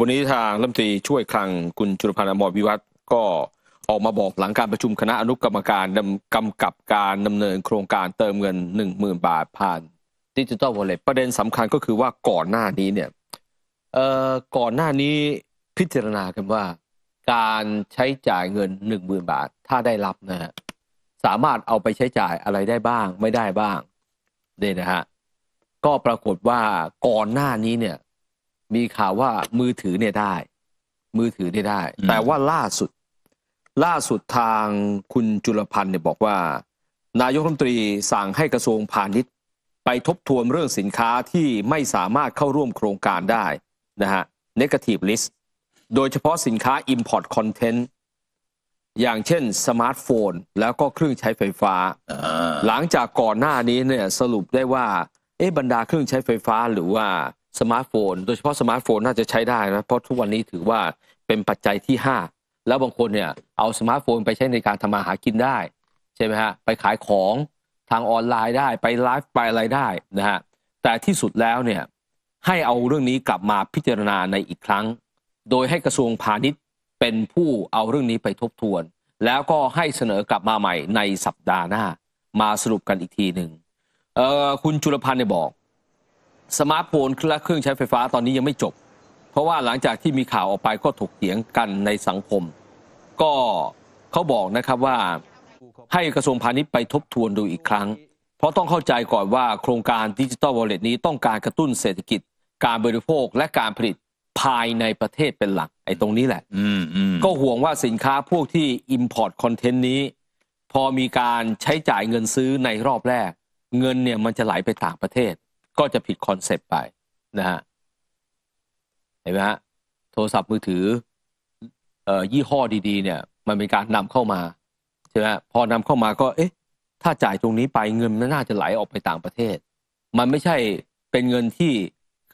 วันนี้ทางรัฐมนตรีช่วยคลังคุณจุลพันธ์อมรวิวัฒน์ก็ออกมาบอกหลังการประชุมคณะอนุกรรมการกำกับการดำเนินโครงการเติมเงิน 10,000 บาทผ่านดิจิทัลวอลเล็ตประเด็นสำคัญก็คือว่าก่อนหน้านี้เนี่ยเอ่อก่อนหน้านี้พิจารณากันว่า การใช้จ่ายเงิน 10,000 บาท ถ้าได้รับนะฮะสามารถเอาไปใช้จ่ายอะไรได้บ้างไม่ได้บ้างเนี่ยนะฮะก็ปรากฏว่าก่อนหน้านี้เนี่ยมีข่าวว่ามือถือเนี่ยได้ มือถือเนี่ยได้ แต่ว่าล่าสุด ล่าสุดทางคุณจุลพันธ์เนี่ยบอกว่า นายกรัฐมนตรีสั่งให้กระทรวงพาณิชย์ไปทบทวนเรื่องสินค้าที่ไม่สามารถเข้าร่วมโครงการได้นะฮะ negative list โดยเฉพาะสินค้า import content อย่างเช่นสมาร์ทโฟน แล้วก็เครื่องใช้ไฟฟ้าหลังจากก่อนหน้านี้เนี่ยสรุปได้ว่าเอ๊ะบรรดาเครื่องใช้ไฟฟ้าหรือว่าสมาร์ทโฟนโดยเฉพาะสมาร์ทโฟนน่าจะใช้ได้นะเพราะทุกวันนี้ถือว่าเป็นปัจจัยที่ 5 แล้วบางคนเนี่ยเอาสมาร์ทโฟนไปใช้ในการทำมาหากินได้ใช่ไหมฮะไปขายของทางออนไลน์ได้ไปไลฟ์ไปอะไรได้นะฮะแต่ที่สุดแล้วเนี่ยให้เอาเรื่องนี้กลับมาพิจารณาในอีกครั้ง โดยให้กระทรวงพาณิชย์เป็นผู้เอาเรื่องนี้ไปทบทวน แล้วก็ให้เสนอกลับมาใหม่ในสัปดาห์หน้ามาสรุปกันอีกทีหนึ่งคุณจุลพันธ์เนี่ยบอกสมาร์ทโฟนและเครื่องใช้ไฟฟ้าตอนนี้ยังไม่จบ เพราะว่าหลังจากที่มีข่าวออกไปก็ถกเถียงกันในสังคม ก็เขาบอกนะครับว่า ให้กระทรวงพาณิชย์ไปทบทวนดูอีกครั้ง เพราะต้องเข้าใจก่อนว่า โครงการดิจิทัลวอลเล็ตนี้ต้องการกระตุ้นเศรษฐกิจ การบริโภคและการผลิตภายในประเทศเป็นหลัก ไอ้ตรงนี้แหละก็ห่วงว่าสินค้าพวกที่ Import คอนเทนต์นี้ พอมีการใช้จ่ายเงินซื้อในรอบแรก เงินเนี่ยมันจะไหลไปต่างประเทศก็จะผิดคอนเซปต์ไปนะฮะเห็นไหมฮะโทรศัพท์มือถือเอ่อยี่ห้อดีๆเนี่ยมันเป็นการนำเข้ามาใช่ไหมพอนำเข้ามาก็เอ๊ะถ้าจ่ายตรงนี้ไปเงินมันน่าจะไหลออกไปต่างประเทศ มันไม่ใช่เป็นเงินที่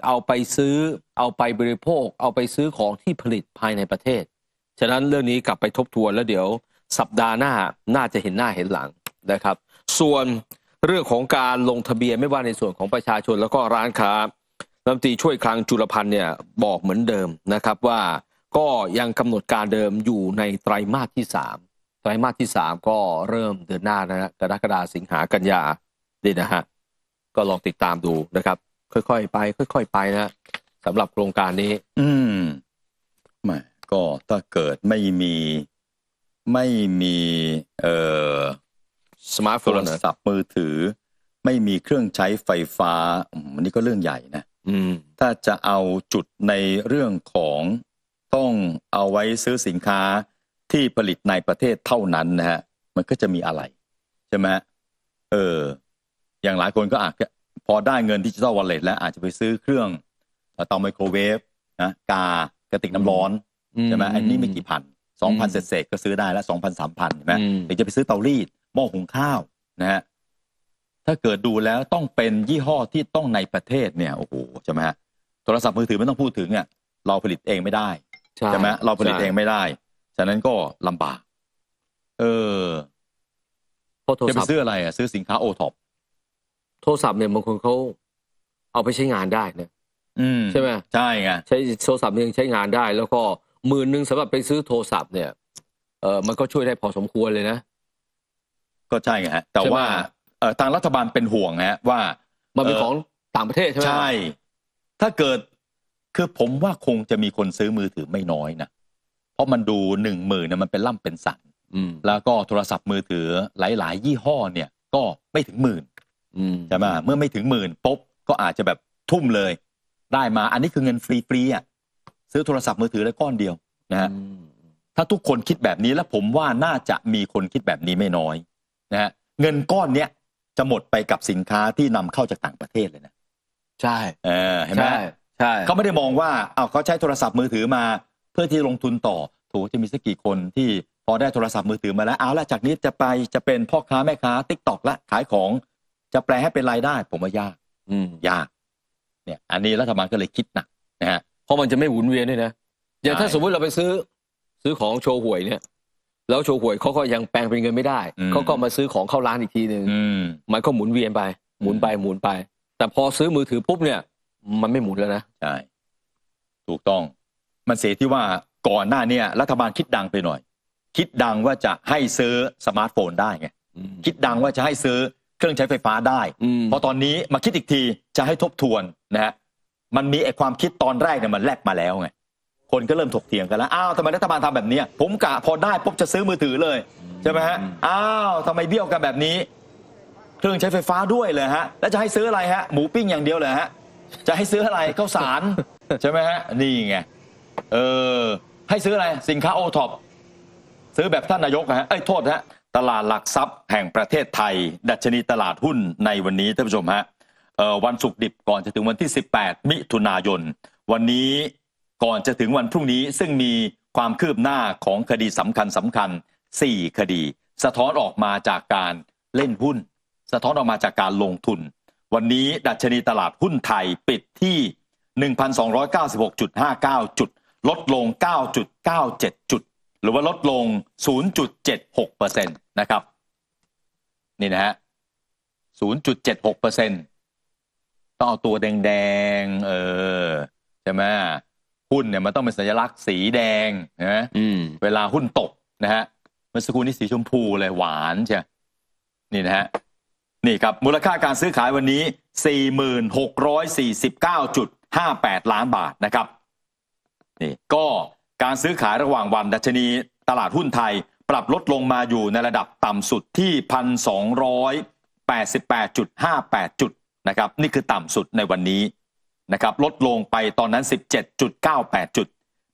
เอาไปซื้อเอาไปบริโภค เอาไปซื้อของที่ผลิตภายในประเทศ ฉะนั้นเรื่องนี้กลับไปทบทวนแล้วเดี๋ยวสัปดาห์หน้าน่าจะเห็นหน้าเห็นหลังนะครับ ส่วนเรื่องของการลงทะเบียนไม่ว่าในส่วนของประชาชนแล้วก็ร้านค้ารัฐมนตรีช่วยคลังจุลพันธ์เนี่ยบอกเหมือนเดิมนะครับ ว่าก็ยังกำหนดการเดิมอยู่ในไตรามาสที่3ไตรามาสที่3ก็เริ่มเดือนหน้านะฮะกรกฎาคมสิงหากันยานี่นะฮะ ก็ลองติดตามดูนะครับ ค่อยๆไป ค่อย ๆ ไปนะสำหรับโครงการนี้ อืมไม่ก็ถ้าเกิดไม่มีไม่มี เอ่อสมาร์ทโฟนโทรศัพท์มือถือไม่มีเครื่องใช้ไฟฟ้าอันนี้ก็เรื่องใหญ่นะถ้าจะเอาจุดในเรื่องของต้องเอาไว้ซื้อสินค้าที่ผลิตในประเทศเท่านั้นนะฮะมันก็จะมีอะไรใช่ไหมเอออย่างหลายคนก็อาจจะพอได้เงินดิจิตอลวอลเล็ตแล้วอาจจะไปซื้อเครื่องเตาไมโครเวฟนะกากระติกน้ำร้อนใช่ไหมอันนี้ไม่กี่พันสองพันเศษก็ซื้อได้แล้วสองพันสามพันใช่ไหมหรือจะไปซื้อเตารีดหม้อหุงข้าวนะฮะถ้าเกิดดูแล้วต้องเป็นยี่ห้อที่ต้องในประเทศเนี่ย โอ้โหใช่ไหมฮะโทรศัพท์มือถือไม่ต้องพูดถึงเนี่ยเราผลิตเองไม่ได้ใช่ไหมเราผลิตเองไม่ได้ฉะนั้นก็ลำบาก เออจะไปซื้ออะไรอ่ะซื้อสินค้าโอท็อปโทรศัพท์เนี่ยบางคนเขาเอาไปใช้งานได้นยใช่ไหมใช่ไงใช้โทรศัพท์ยังใช้งานได้ แล้วก็หมื่นหนึ่งสำหรับไปซื้อโทรศัพท์เนี่ยเออมันก็ช่วยได้พอสมควรเลยนะก็ใช่ไงฮะแต่ว่าเอ่อทางรัฐบาลเป็นห่วงฮะว่ามันเป็นของต่างประเทศใช่ไหมใช่ ถ้าเกิดคือผมว่าคงจะมีคนซื้อมือถือไม่น้อยนะเพราะมันดูหนึ่งหมื่นเนี่ยมันเป็นล่ำเป็นสันแล้วก็โทรศัพท์มือถือหลาย ๆ ยี่ห้อเนี่ย ก็ไม่ถึงหมื่นใช่ไหมเมื่อไม่ถึงหมื่นปุ๊บก็อาจจะแบบทุ่มเลย ได้มา อันนี้คือเงินฟรีๆอ่ะซื้อโทรศัพท์มือถือได้ก้อนเดียวนะฮะถ้าทุกคนคิดแบบนี้แล้วผมว่าน่าจะมีคนคิดแบบนี้ไม่น้อยนะฮะเงินก้อนเนี้ยจะหมดไปกับสินค้าที่นำเข้าจากต่างประเทศเลยนะใช่เออเห็นไหมใช่เขาไม่ได้มองว่าเอาเขาใช้โทรศัพท์มือถือมา เพื่อที่ลงทุนต่อถูจะมีสักกี่คนที่พอได้โทรศัพท์มือถือมาแล้วเอาละจากนี้จะไปจะเป็นพ่อค้า แม่ค้าติ๊กต็อกละขายของจะแปลให้เป็นรายได้ผมว่ายาก อืมยากเนี่ยอันนี้รัฐบาลก็เลยคิดหนักนะฮะเพราะมันจะไม่หมุนเวียนด้วยนะอย่างถ้าสมมติเราไปซื้อ ซื้อของโชว์หวยเนี่ยแล้วโชห่วยเขาก็ยังแปลงเป็นเงินไม่ได้ เขาก็มาซื้อของเข้าร้านอีกทีหนึ่งมันก็หมุนเวียนไปหมุนไปหมุนไป แต่พอซื้อมือถือปุ๊บเนี่ย มันไม่หมุนแล้วนะใช่ถูกต้อง มันเสียที่ว่าก่อนหน้าเนี่ยรัฐบาลคิดดังไปหน่อย คิดดังว่าจะให้ซื้อสมาร์ทโฟน ได้ไงคิดดังว่าจะให้ซื้อเครื่องใช้ไฟฟ้าได้พอตอนนี้มาคิดอีกทีจะให้ทบทวนนะฮะมันมีไอความคิดตอนแรกเนี่ยมันแลกมาแล้วไงคนก็เริ่มถกเถียงกันแล้ว อ้าวทำไมรัฐบาลทำแบบนี้ ผมกะพอได้ปุ๊บจะซื้อมือถือเลยใช่ไหมฮะ อ้าวทำไมเบี้ยวกันแบบนี้ เครื่องใช้ไฟฟ้าด้วยเลยฮะ แล้วจะให้ซื้ออะไรฮะ หมูปิ้งอย่างเดียวเลยฮะ จะให้ซื้ออะไรข้าวสารใช่ไหมฮะ นี่ไง เออ ให้ซื้ออะไร สินค้าโอท็อป ซื้อแบบท่านนายกฮะเอ้ยโทษฮะ ตลาดหลักทรัพย์แห่งประเทศไทย ดัชนีตลาดหุ้นในวันนี้ท่านผู้ชมฮะวันศุกร์ดิบก่อนจะถึงวันที่ 18 มิถุนายน วันนี้ก่อนจะถึงวันพรุ่งนี้ซึ่งมีความคืบหน้าของคดีสำคัญสำคัญ 4 คดี สะท้อนออกมาจากการเล่นหุ้น สะท้อนออกมาจากการลงทุน วันนี้ดัชนีตลาดหุ้นไทย ปิดที่ 1,296.59 จุด ลดลง 9.97 จุด หรือว่าลดลง 0.76%นะครับ นี่นะฮะ 0.76%ต้องเอาตัวแดงๆ เออ ใช่ไหมหุ้นเนี่ยมันต้องเป็นสัญลักษณ์สีแดงนะเวลาหุ้นตกนะฮะมันสกคลนี้สีชมพูเลยหวานใช่ นี่นะฮะ นี่ครับมูลค่าการซื้อขายวันนี้ 4649.58 ล้านบาทนะครับ นี่ก็การซื้อขายระหว่างวันดัชนีตลาดหุ้นไทยปรับลดลงมาอยู่ในระดับต่ำสุดที่ 1,288.58 จุดนะครับ นี่คือต่ำสุดในวันนี้นะครับลดลงไปตอนนั้น17.98จุด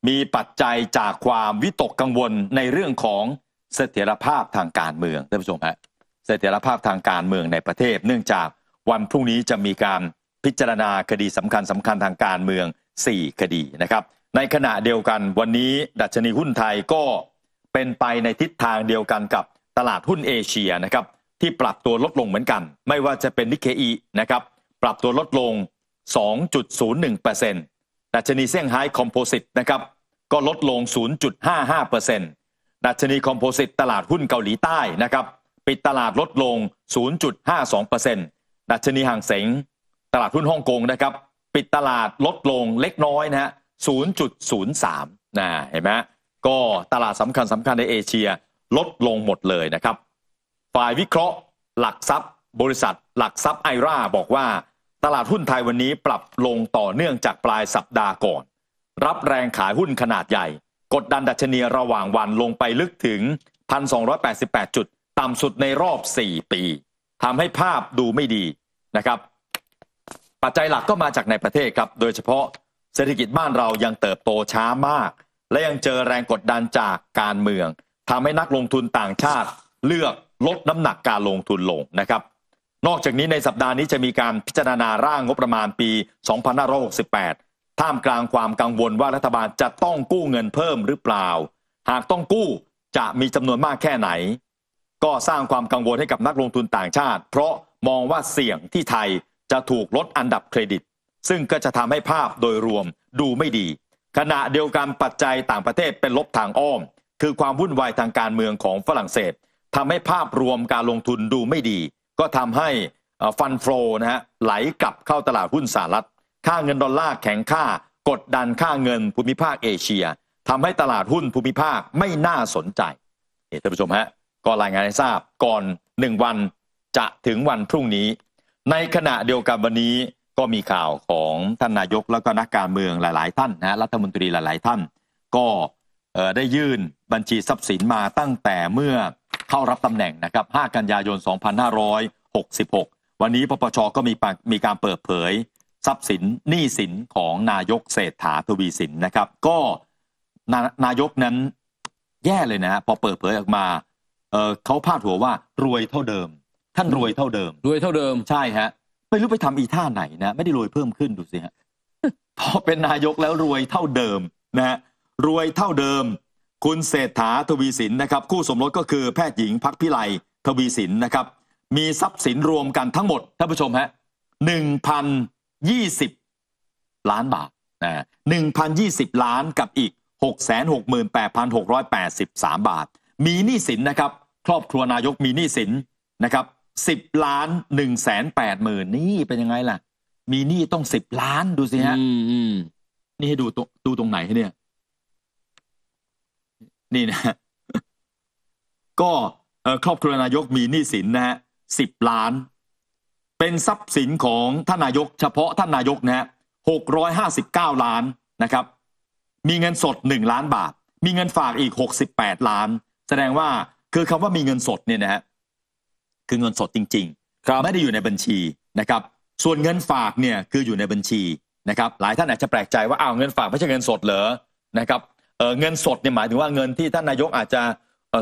มีปัจจัยจากความวิตกกังวลในเรื่องของเสถียรภาพทางการเมืองท่านผู้ชมฮะเสถียรภาพทางการเมืองในประเทศ เนื่องจากวันพรุ่งนี้จะมีการพิจารณาคดีสำคัญสำคัญทางการเมือง 4 คดีนะครับในขณะเดียวกันวันนี้ดัชนีหุ้นไทยก็เป็นไปในทิศทางเดียวกันกับตลาดหุ้นเอเชียนะครับที่ปรับตัวลดลงเหมือนกัน ไม่ว่าจะเป็นนิเคอีนะครับปรับตัวลดลง2.01%ดัชนีเซี่ยงไฮ้คอมโพสิตนะครับ ก็ลดลง 0.55%ดัชนีคอมโพสิตตลาดหุ้นเกาหลีใต้นะครับ ปิดตลาดลดลง 0.52%ดัชนีห่างเสงตลาดหุ้นฮ่องกงนะครับ ปิดตลาดลดลงเล็กน้อยนะฮะ 0.03 นะ เห็นไหมก็ตลาดสำคัญสำคัญในเอเชียลดลงหมดเลยนะครับ ฝ่ายวิเคราะห์หลักทรัพย์บริษัทหลักทรัพย์ไอราบอกว่าตลาดหุ้นไทยวันนี้ปรับลงต่อเนื่องจากปลายสัปดาห์ก่อน รับแรงขายหุ้นขนาดใหญ่กดดันดัชนีระหว่างวันลงไปลึกถึง 1,288 จุด ต่ำสุดในรอบ 4 ปีทำให้ภาพดูไม่ดีนะครับ ปัจจัยหลักก็มาจากในประเทศครับ โดยเฉพาะ เศรษฐกิจบ้านเรายังเติบโตช้ามาก และยังเจอแรงกดดันจากการเมืองทำให้นักลงทุนต่างชาติ เลือกลดน้ำหนักการลงทุนลงนะครับนอกจากนี้ในสัปดาห์นี้จะมีการพิจารณาร่าง งบประมาณปี 2568 ท่ามกลางความกังวลว่า รัฐบาลจะต้องกู้เงินเพิ่มหรือเปล่า หากต้องกู้จะมีจำนวนมากแค่ไหน ก็สร้างความกังวลให้กับนักลงทุนต่างชาติ เพราะมองว่าเสี่ยงที่ไทยจะถูกลดอันดับเครดิต ซึ่งก็จะทำให้ภาพโดยรวมดูไม่ดี ขณะเดียวกันปัจจัยต่างประเทศเป็นลบทางอ้อม คือความวุ่นวายทางการเมืองของฝรั่งเศสทำให้ภาพรวมการลงทุนดูไม่ดีก็ทำให้ฟันฟลูนะฮะไหลกลับเข้าตลาดหุ้นสหรัฐค่าเงินดอลลาร์แข็งค่ากดดันค่าเงินภูมิภาคเอเชีย ทำให้ตลาดหุ้นภูมิภาคไม่น่าสนใจท่านผู้ชมฮะก็รายงานให้ทราบก่อน1วันจะถึงวันพรุ่งนี้ ในขณะเดียวกันวันนี้ก็มีข่าวของท่านนายกแล้วก็นักการเมืองหลาย ๆ ท่านนะรัฐมนตรีหลาย ๆ ท่าน ก็ได้ยื่นบัญชีทรัพย์สินมาตั้งแต่เมื่อเข้ารับตำแหน่งนะครับ 5 กันยายน 2566 วันนี้ปปชก็มีมีการเปิดเผยทรัพย์สินหนี้สินของนายกเศรษฐาทวีสินนะครับก็นานายกนั้นแย่เลยนะพอเปิดเผยออกมาเเขาพาดหัวว่ารวยเท่าเดิม ท่านรวยเท่าเดิมรวยเท่าเดิมใช่ฮะไม่รู้ไปทำอีท่าไหนนะไม่ได้รวยเพิ่มขึ้นดูสิฮะพอเป็นนายกแล้วรวยเท่าเดิมนะฮะรวยเท่าเดิมคุณเศรษฐาทวีสินนะครับ คู่สมรสก็คือแพทย์หญิงพักพิไล ทวีสินนะครับ มีทรัพย์สินรวมกันทั้งหมดท่านผู้ชมฮะหนึ่งพันยี่สิบล้านบาทนะหนึ่งพันยี่สิบล้านกับอีกหกแสนหกหมื่นแปดพันหกร้อยแปดสิบสามบาท มีหนี้สินนะครับครอบครัวนายกมีหนี้สินนะครับสิบล้านหนึ่งแสนแปดหมื่นนี่เป็นยังไงล่ะ มีหนี้ต้องสิบล้านดูสิฮะนี่ให้ดูตรงดูตรงไหนเนี่ยนี่นะก็ครอบครัวนายกมีหนี้สินนะฮะสิบล้าน เป็นทรัพย์สินของท่านนายก เฉพาะท่านนายกนะฮะหกร้อยห้าสิบเก้าล้านนะครับ มีเงินสดหนึ่งล้านบาทมีเงินฝากอีกหกสิบแปดล้าน แสดงว่าคือคำว่ามีเงินสดเนี่ยนะฮะคือเงินสดจริงๆไม่ได้อยู่ในบัญชีนะครับ ส่วนเงินฝากเนี่ยคืออยู่ในบัญชีนะครับ หลายท่านอาจจะแปลกใจว่าอ้าวเงินฝากไม่ใช่เงินสดเหรอนะครับเงินสดเนี่ยหมายถึงว่าเงินที่ท่านนายกอาจจะ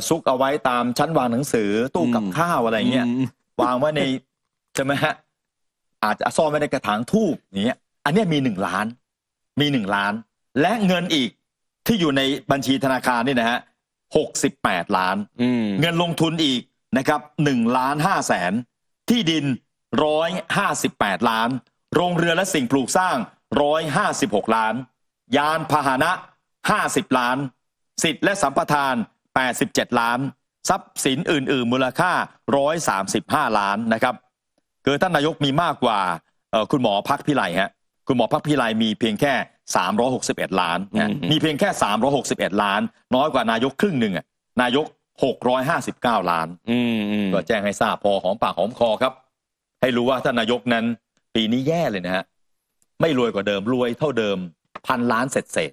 ซุกเอาไว้ตามชั้นวางหนังสือตู้กับข้าวอะไรเงี้ยวางไว้ใน ใช่ไหมฮะอาจจะซ่อนไว้ในกระถางทูบอย่างเงี้ย อันนี้มีหนึ่งล้าน มีหนึ่งล้าน และเงินอีกที่อยู่ในบัญชีธนาคารนี่นะฮะหกสิบแปดล้านเงินลงทุนอีกนะครับหนึ่งล้านห้าแสนที่ดินร้อยห้าสิบแปดล้าน โรงเรือและสิ่งปลูกสร้างร้อยห้าสิบหกล้าน ยานพาหนะ50ล้าน สิทธิ์และสัมปทาน87ล้าน ทรัพย์สินอื่นๆ มูลค่า135ล้านนะครับคือท่านนายกมีมากกว่าคุณหมอพักพิไลฮะ คุณหมอพักพิไลมีเพียงแค่361ล้านมีเพียงแค่361ล้านน้อยกว่านายกครึ่งหนึ่งนายก659ล้านก็แจ้งให้ทราบพอหอมปากหอมคอครับ ให้รู้ว่าท่านนายกนั้นปีนี้แย่เลยนะฮะไม่รวยกว่าเดิมรวยเท่าเดิมพันล้านเศษเศษ